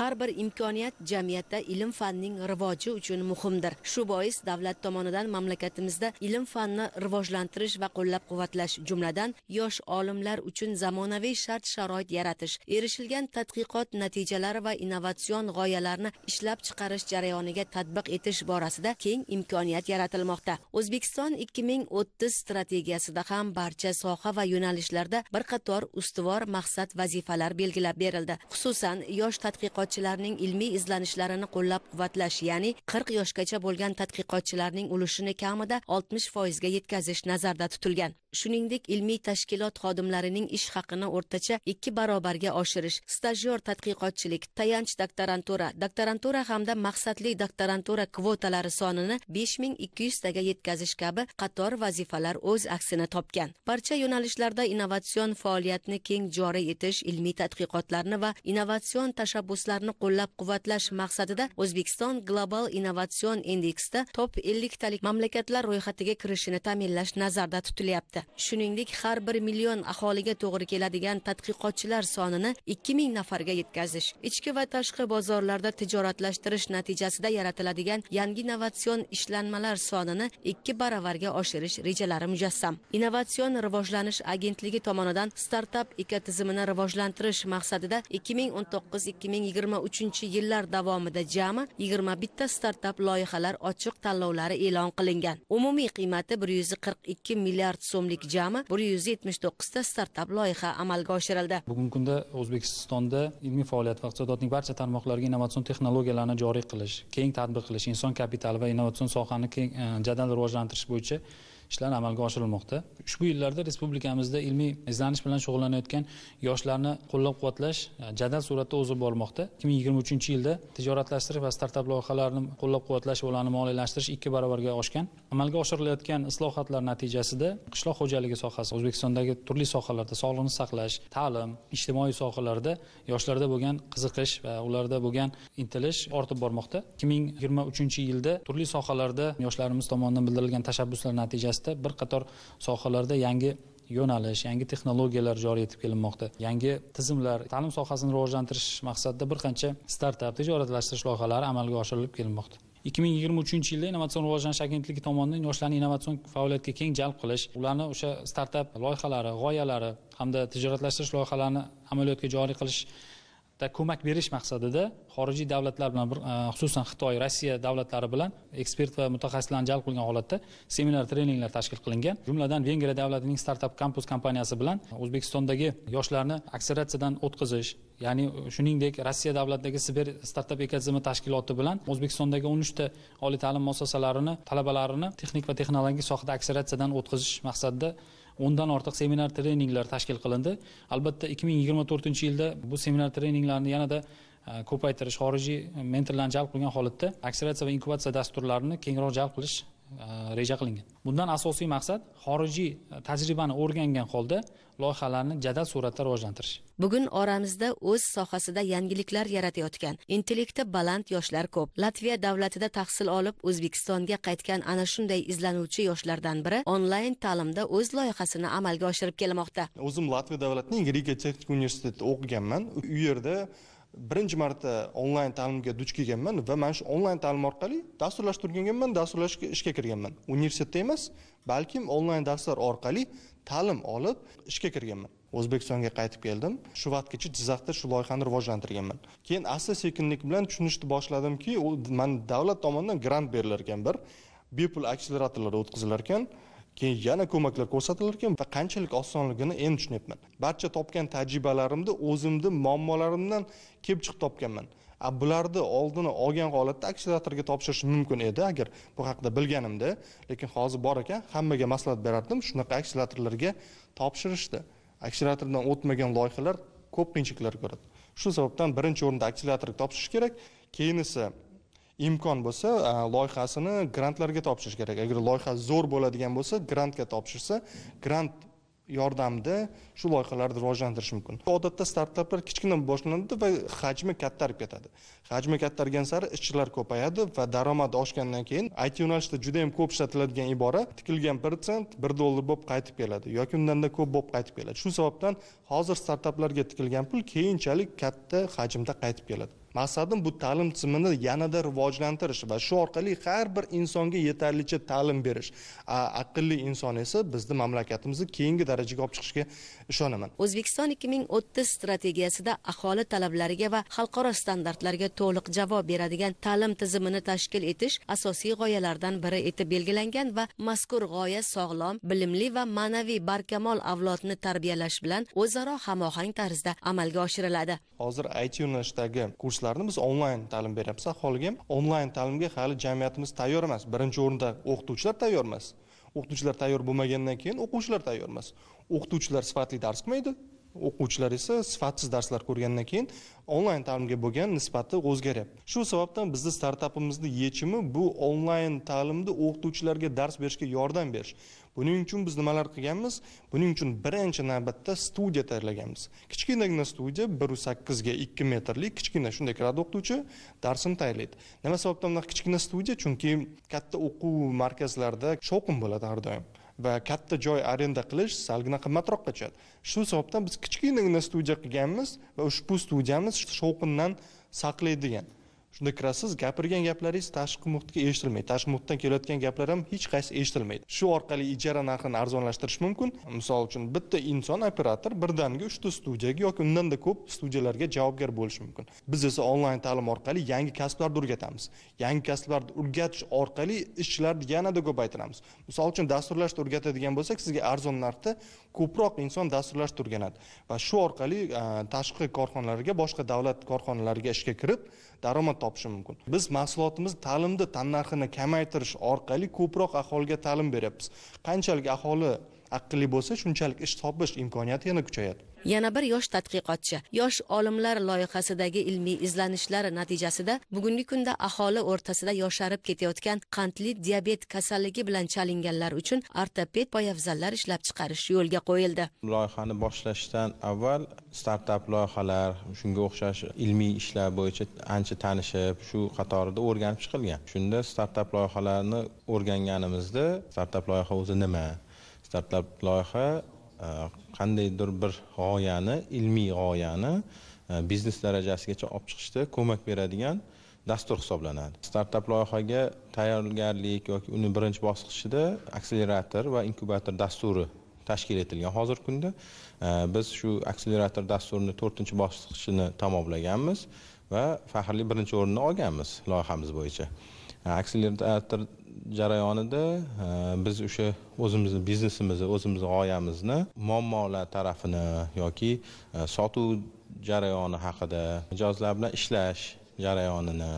har bir imkoniyat jamiyatda ilm fanning rivoji uchun muhimdir shu bois davlat tomonidan mamlakatimizda ilm fanni rivojlantirish va qo'llab quvvatlash jumladan yosh olimlar uchun zamonaviy shart sharoit yaratish erishilgan tadqiqot natijalari va innovatsion g'oyalarni ishlab chiqarish jarayoniga tatbiq etish borasida keng imkoniyat yaratilmoqda o'zbekiston ikki ming o'ttiz strategiyasida ham barcha soha va yo'nalishlarda bir qator ustuvor maqsad vazifalar belgilab berildi xususan yosh tadqiqot tadqiqotchilarning ilmiy izlanishlarini qo'llab quvvatlash ya'ni 40 yoshgacha bo'lgan tadqiqotchilarning ulushini kamida 60 foizga yetkazish nazarda tutilgan shuningdek ilmiy tashkilot xodimlarining ish haqini o'rtacha ikki barobarga oshirish stajyor tadqiqotchilik tayanch doktorantura doktorantura hamda maqsadli doktorantura kvotalari sonini besh ming ikki yuztaga yetkazish kabi qator vazifalar o'z aksini topgan barcha yo'nalishlarda innovatsion faoliyatni keng joriy etish ilmiy tadqiqotlarni va innovatsion tashabbuslarni qo'llab quvvatlash maqsadida o'zbekiston global innovatsion indeksda top elliktalik mamlakatlar ro'yxatiga kirishini ta'minlash nazarda tutilyapti shuningdek har bir million aholiga to'g'ri keladigan tadqiqotchilar sonini ikki ming nafarga yetkazish ichki va tashqi bozorlarda tijoratlashtirish natijasida yaratiladigan yangi innovatsion ishlanmalar sonini ikki baravarga oshirish rejalari mujassam innovatsion rivojlanish agentligi tomonidan startap ekotizimini tizimini rivojlantirish maqsadida ikki ming o'n to'qqiz ikki ming yigirma uchinchi yillar davomida jami yigirma bitta startap loyihalar ochiq tanlovlari e'lon qilingan umumiy qiymati bir yuz qirq ikki milliard so'mlik shuningdek jami bir yuz yetmish to'qqizta startap loyiha amalga oshirildi bugungi kunda o'zbekistonda ilmiy faoliyat va iqtisodiyotning barcha tarmoqlariga innovatsion texnologiyalarni joriy qilish keng tatbiq qilish inson kapitali va innovatsion sohani keng e, jadal rivojlantirish bo'yicha ishlar amalga oshirilmoqda ushbu yillarda respublikamizda ilmiy izlanish bilan shug'ullanayotgan yoshlarni qo'llab quvvatlash e, jadal suratda o'zib bormoqda ikki ming yigirma uchinchi yilda tijoratlashtirish va startap loyihalarini qo'llab quvvatlash va ularni moliyalashtirish ikki baravarga oshgan amalga oshirilayotgan islohotlar natijasida qishloq xo'jaligi sohasi o'zbekistondagi turli sohalarda sog'liqni saqlash ta'lim ijtimoiy sohalarda yoshlarda bo'lgan qiziqish va ularda bo'lgan intilish ortib bormoqda ikki ming yigirma uchinchi yilda turli sohalarda yoshlarimiz tomonidan bildirilgan tashabbuslar natijasida doirasida bir qator sohalarda yangi yo'nalish yangi texnologiyalar joriy etib kelinmoqda yangi tizimlar ta'lim sohasini rivojlantirish maqsadida bir qancha startap tijoratlashtirish loyihalari amalga oshirilib kelinmoqda ikki ming yigirma uchinchi yilda innovatsion rivojlanish agentligi tomonidan yoshlarni innovatsion faoliyatga keng jalb qilish ularni o'sha startap loyihalari g'oyalari hamda tijoratlashtirish loyihalarini amaliyotga joriy qilish da ko'mak berish maqsadida xorijiy davlatlar bilan e, xususan xitoy rossiya davlatlari bilan ekspert va mutaxassislarni jalb qilgan holatda seminar treninglar tashkil qilingan jumladan vengriya davlatining startup kampus kompaniyasi bilan o'zbekistondagi yoshlarni akseleratsiyadan o'tkazish ya'ni shuningdek rossiya davlatidagi siber startup ekotizimi tashkiloti bilan o'zbekistondagi o'n uchta oliy ta'lim muassasalarini talabalarini texnik va texnologik sohada akseleratsiyadan o'tkazish maqsadida o'ndan ortiq seminar treninglar tashkil qilindi albatta ikki ming yigirma to'rtinchi yilda bu seminar treninglarni yanada e, ko'paytirish xorijiy mentorlarni jalb qilgan holatda akseleratsiya va inkubatsiya dasturlarini kengroq jalb qilish Э, reja qilingan bundan asosiy maqsad xorijiy e, tajribani o'rgangan holda loyihalarni jadal suratda rivojlantirish bugun oramizda o'z sohasida yangiliklar yaratayotgan intellekti baland yoshlar ko'p latviya davlatida tahsil olib o'zbekistonga qaytgan ana shunday izlanuvchi yoshlardan biri onlayn ta'limda o'z loyihasini amalga oshirib kelmoqda o'zim latviya davlatining riga texnika universitetida o'qiganman u yerda birinchi marta onlayn ta'limga duch kelganman va mana shu onlayn ta'lim orqali dasturlashtirganman dasturlashga ishga kirganman universitetda emas balkim onlayn darslar orqali ta'lim olib ishga kirganman o'zbekistonga qaytib keldim shu vaqtgacha jizzaxda shu loyihani rivojlantirganman keyin asta sekinlik bilan tushunishni boshladimki man davlat tomonidan grant berilar ekan bir bepul akseleratorlar o'tkazilar ekan keyin yana ko'maklar ko'rsatilar ekan va qanchalik osonligini endi tushunyapman barcha topgan tajribalarimni o'zimni muammolarimdan kelib chiqib topganman a bularni oldini olgan holatda akseleratorga topshirish mumkin edi agar bu haqida bilganimda lekin hozir bor ekan hammaga maslahat berardim shunaqa akseleratorlarga topshirishdi akseleratordan o'tmagan loyihalar ko'p qiyinchiliklar ko'radi shu sababdan birinchi o'rinda akseleratorga topshirish kerak keyin esa imkon bo'lsa loyihasini grantlarga topshirish kerak agar loyiha zo'r bo'ladigan bo'lsa grantga topshirsa grant yordamida shu loyihalarni rivojlantirish mumkin odatda startaplar kichkina boshlanadi va hajmi kattarib ketadi hajmi kattargan sari ishchilar ko'payadi va daromad oshgandan keyin it yo'nalishida juda yam ko'p ishlatiladigan ibora tikilgan bir sent bir dollar bo'lib qaytib keladi yoki undanda ko'p bo'lib qaytib keladi shu sababdan hozir startaplarga tikilgan pul keyinchalik katta hajmda qaytib keladi maqsadim bu ta'lim tizimini yanada rivojlantirish va shu orqali har bir insonga yetarlicha ta'lim berish aqlli inson esa bizni mamlakatimizni keyingi darajaga olib chiqishga ishonaman o'zbekiston ikki ming o'ttiz strategiyasida aholi talablariga va xalqaro standartlarga to'liq javob beradigan ta'lim tizimini tashkil etish asosiy g'oyalardan biri etib belgilangan va mazkur g'oya sog'lom bilimli va ma'naviy barkamol avlodni tarbiyalash bilan o'zaro hamohang tarzda amalga oshiriladi hozir it yo'nalishdagi kurslar darslarni biz onlayn ta'lim beryapmiz aholiga ham onlayn ta'limga hali jamiyatimiz tayyor emas birinchi o'rinda o'qituvchilar tayyor emas o'qituvchilar tayyor bo'lmagandan keyin o'quvchilar tayyor emas o'qituvchilar sifatli dars qilmaydi o'quvchilar esa sifatsiz darslar ko'rgandan keyin onlayn ta'limga bo'lgan nisbati o'zgaryapti shu sababdan bizni startapimizni yechimi bu onlayn ta'limni o'qituvchilarga dars berishga yordam berish buning uchun biz nimalar qilganmiz buning uchun birinchi navbatda studiya tayyorlaganmiz kichkinagina studiya bir sakkizga ikki metrlik kichkina shunday kiradi o'qituvchi darsini tayyorlaydi nima sababdan bunaqa kichkina studiya chunki katta o'quv markazlarida shovqin bo'ladi har doim va katta joy arenda qilish salgina qimmatroq qochadi shu sababdan biz kichkinagina studiya qilganmiz va ushbu studiyamiz shovqindan saqlaydigan shunda kirasiz gapirgan gaplaringiz tashqi muhitga eshitilmaydi tashqi muhitdan kelayotgan gaplar ham hech qaysi eshitilmaydi shu orqali ijara narxini arzonlashtirish mumkin misol uchun bitta inson operator birdaniga uchta studiyaga yoki undanda ko'p studiyalarga javobgar bo'lishi mumkin biz esa onlayn ta'lim orqali yangi kasblarni o'rgatamiz yangi kasblarni o'rgatish orqali ishchilarni yanada ko'paytiramiz misol uchun dasturlashni o'rgatadigan bo'lsak sizga arzon narxda ko'proq inson dasturlashni o'rganadi va shu orqali tashqi korxonalarga boshqa davlat korxonalariga ishga kirib daromad topishi mumkin biz mahsulotimiz ta'limni tannarxini kamaytirish orqali ko'proq aholiga ta'lim beryapmiz qanchalik aholi aqlli bo'lsa shunchalik ish topish imkoniyati yana kuchayadi yana bir yosh tadqiqotchi yosh olimlar loyihasidagi ilmiy izlanishlar natijasida bugungi kunda aholi o'rtasida yosharib ketayotgan qandli diabet kasalligi bilan chalinganlar uchun ortoped poyafzallar ishlab chiqarish yo'lga qo'yildi loyihani boshlashdan avval startap loyihalar shunga o'xshash ilmiy ishlar bo'yicha ancha tanishib shu qatorida o'rganib chiqilgan shunda startap loyihalarni o'rganganimizda startap loyiha o'zi nima startup loyiha e, qandaydir bir g'oyani ilmiy g'oyani e, biznes darajasigacha olib chiqishda ko'mak beradigan dastur hisoblanadi startup loyihaga tayyorgarlik yoki uni birinchi bosqichida akselerator va inkubator dasturi tashkil etilgan hozirgi kunda e, biz shu akselerator dasturini to'rtinchi bosqichini tamomlaganmiz va faxrli birinchi o'rinni olganmiz loyihamiz bo'yicha akselerator jarayonida e, biz o'sha o'zimizni biznesimizni o'zimizni g'oyamizni muammolar tarafini yoki e, sotuv jarayoni haqida mijozlar bilan ishlash jarayonini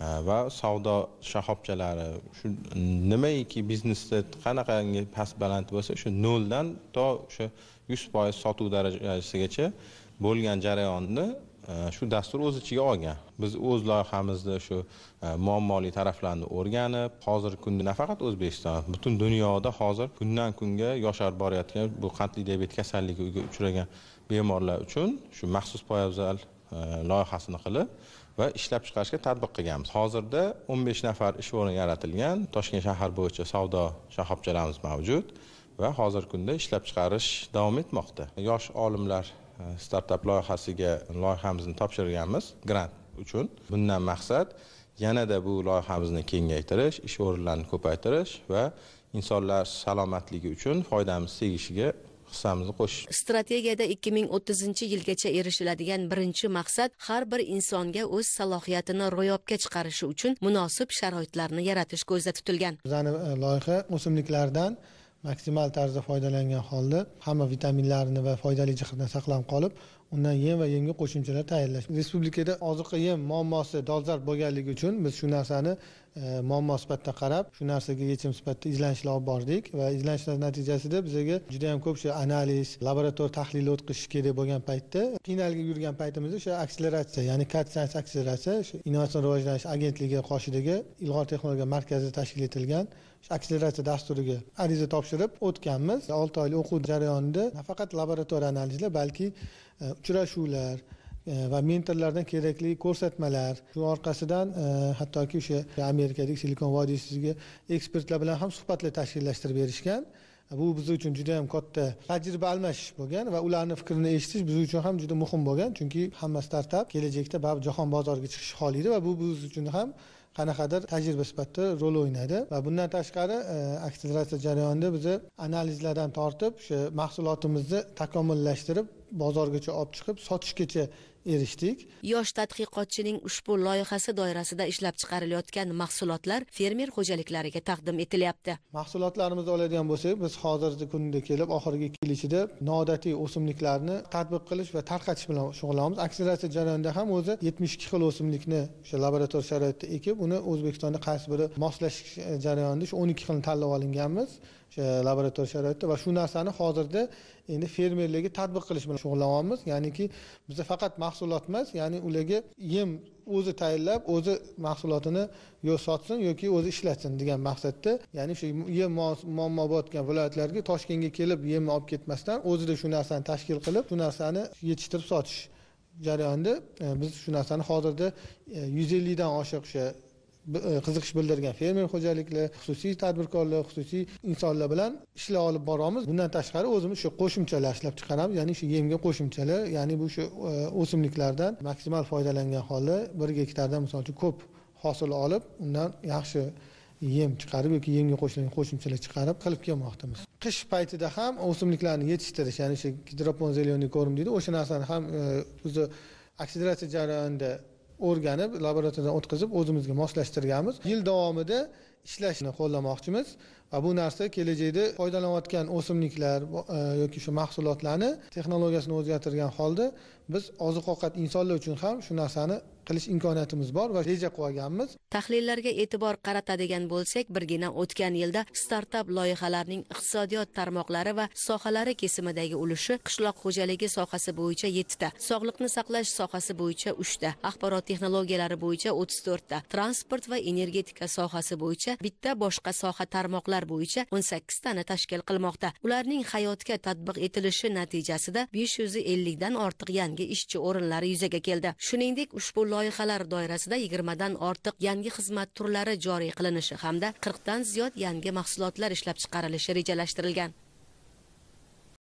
e, va savdo shoxobchalari shu nimaiki biznesda qanaqangi past baland bo'lsa o'sha noldan to o'sha yuz foiz sotuv darajasigacha bo'lgan jarayonni Э, shu dastur o'z ichiga olgan biz o'z loyihamizda shu e, muammoli taraflarni o'rganib hozirgi kunda nafaqat o'zbekiston butun dunyoda hozir kundan kunga yosharib borayotgan bu qandli diabet kasalligiga uchragan bemorlar uchun shu maxsus poyabzal e, loyihasini qilib va ishlab chiqarishga tatbiq qilganmiz hozirda o'n besh nafar ish o'rni yaratilgan toshkent shahar bo'yicha savdo shoxobchalarimiz mavjud va hozirgi kunda ishlab chiqarish davom etmoqda yosh olimlar startup loyihasiga loyihamizni topshirganmiz grant uchun bundan maqsad yanada bu loyihamizni kengaytirish ish o'rinlarini ko'paytirish va insonlar salomatligi uchun foydamiz tegishiga hissamizni qo'shish strategiyada ikki ming o'ttizinchi yilgacha erishiladigan birinchi maqsad har bir insonga o'z salohiyatini ro'yobga chiqarishi uchun munosib sharoitlarni yaratish ko'zda tutilgan bizani e, loyiha o'simliklardan maksimal tarzda foydalangan holda hamma vitaminlarni va foydali jihatdan saqlanib qolib undan yem va yemga qo'shimchalar tayyorlash respublikada oziqa yem muammosi dolzarb bo'lganligi uchun biz shu narsani e, muammo sifatida qarab shu narsaga yechim sifatida izlanishlar olib bordik va izlanishlar natijasida bizaga juda yam ko'p shu analiz laboratoriya tahlili o'tkazish kerak bo'lgan paytda qiynalib yurgan paytimizda o'sha akseleratsiya ya'ni kat akseleratsiya shu innovatsion rivojlanish agentligi qoshidagi ilg'or texnologiya markazi tashkil etilgan akseleratsiya dasturiga ariza topshirib o'tganmiz olti oylik o'quv jarayonida nafaqat laboratoriya analizlar balki E, uchrashuvlar e, va mentorlardan kerakli ko'rsatmalar shu orqasidan e, hattoki o'sha amerikadagi silikon vodiysiga ekspertlar bilan ham suhbatlar tashkillashtirib berishgan bu biz uchun juda yam katta tajriba almashish bo'lgan va ularni fikrini eshitish biz uchun ham juda muhim bo'lgan chunki hamma startap kelajakda baribir jahon bozoriga chiqish xohlaydi va bu biz uchun ham qanaqadir tajriba sifatida rol o'ynadi va bundan tashqari akseleratsiya jarayonida biza analizlardan tortib o'sha mahsulotimizni takomillashtirib bozorgacha olib chiqib sotishgacha erishdik yosh tadqiqotchining ushbu loyihasi doirasida ishlab chiqarilayotgan mahsulotlar fermer xo'jaliklariga taqdim etilyapti mahsulotlarimizni oladigan bo'lsak biz hozirgi kunda kelib oxirgi ikki yil ichida noodatiy o'simliklarni tadbiq qilish va tarqatish bilan shug'ullanamiz akseleratsiya jarayonida ham o'zi yetmish ikki xil o'simlikni o'sha laborator sharoitida ekib uni o'zbekistonda qaysi biri moslash jarayonida shu o'n ikki xilni tanlab olinganmiz o'sha laboratoriya sharoitida va shu narsani hozirda endi fermerlarga tatbiq qilish bilan shug'ullanyapmiz ya'niki biza faqat mahsulot emas ya'ni ularga yem o'zi tayinlab o'zi mahsulotini yo sotsin yoki o'zi ishlatsin degan maqsadda ya'ni shu yem muammo bo'layotgan viloyatlarga toshkentga kelib yemni olib ketmasdan o'zida shu narsani tashkil qilib shu narsani yetishtirib sotish jarayonida e, biz shu narsani hozirda e, yuz ellikdan oshiq o'sha E, qiziqish bildirgan fermer xo'jaliklari xususiy tadbirkorlar xususiy insonlar bilan ishlar olib boramiz bundan tashqari o'zimiz shu qo'shimchalar ishlab chiqaramiz ya'ni shu yemga qo'shimchalar ya'ni bu shu e, o'simliklardan maksimal foydalangan holda bir gektardan misol uchun ko'p hosil olib undan yaxshi yem chiqarib yoki yemga qo'shilgan qo'shimchalar chiqarib qilib kelmoqdamiz qish paytida ham o'simliklarni yetishtirish ya'ni shu gidropon зеленый корм deydi o'sha narsani ham e, o'zi oksideratsiya jarayonida o'rganib laboratoriyadan o'tkazib o'zimizga moslashtirganmiz yil davomida ishlashni qo'llamoqchimiz bu narsa kelajakda foydalanayotgan o'simliklar e, yoki shu mahsulotlarni texnologiyasini o'zgartirgan holda biz oziq ovqat insonlar uchun ham shu narsani qilish imkoniyatimiz bor va reja qilganmiz tahlillarga e'tibor qaratadigan bo'lsak birgina o'tgan yilda startap loyihalarining iqtisodiyot tarmoqlari va sohalari kesimidagi ulushi qishloq xo'jaligi sohasi bo'yicha yettita sog'liqni saqlash sohasi bo'yicha uchta axborot texnologiyalari bo'yicha o'ttiz to'rtta transport va energetika sohasi bo'yicha bitta boshqa soha tarmoqlari sohalar bo'yicha 18 tani tashkil qilmoqda ularning hayotga tatbiq etilishi natijasida 550 dan ortiq yangi ishchi o'rinlari yuzaga keldi shuningdek ushbu loyihalar doirasida 20 dan ortiq yangi xizmat turlari joriy qilinishi hamda 40 dan ziyod yangi mahsulotlar ishlab chiqarilishi rejalashtirilgan